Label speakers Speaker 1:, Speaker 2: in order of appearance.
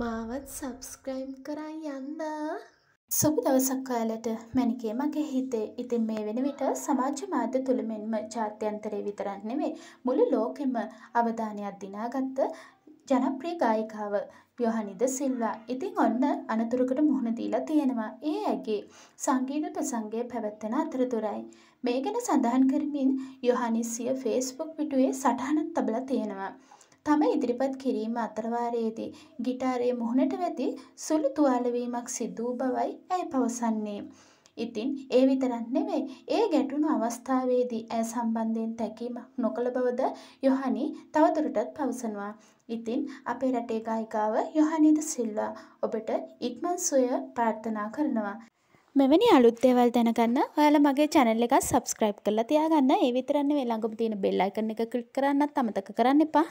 Speaker 1: මාවත් සබස්ක්‍රයිම් කරා යන්න සුබ දවසක්කාලට මැනිකේ මගේ හිතේ ඉතින් මේ වෙන විට සමාජ මාධ්‍ය තුළ මෙන්ම ජාත්‍යන්තරය විතරක් නෙවේ මුළු ලෝකෙම අවධානයක් දිනාගත්ත ජනප්‍රිය ගායිකාව යොහනිද සිල්වා ඉතින් ඔන්න අනතුරකට මුහුණ දීලා තියෙනවා ඒ ඇගේ සංගීත ප්‍රසංගය පැවැත්වෙන අතරතුරයි මේ ගැන සඳහන් කරමින් යොහනිස්සිය ෆේස්බුක් පිටුවේ සටහනත් තබලා තියෙනවා තම ඉදිරිපත් කිරීම අතරවාරයේදී ගිටාරය මුහුණට වැති සුළු තුවාලවීමක් සිද්ධූ බවයි ඇය පවසන්නේ. ඉතින් ඒ විතරක් නෙවෙයි ඒ ගැටුණු අවස්ථාවේදී ඇය සම්බන්ධයෙන් තැකීමක් නොකළ බවද යොහනි තවදුරටත් පවසනවා. ඉතින් අපේ රටේ ගායිකාව යොහනිද සිල්වා ඔබට ඉක්මන් සුවය ප්‍රාර්ථනා කරනවා. මෙවැනි අලුත් දේවල් දැනගන්න ඔයාලා මගේ channel එක subscribe කරලා තියාගන්න. ඒ විතරක් නෙවෙයි ළඟම තියෙන bell icon එක click කරන්නත් අමතක කරන්න එපා.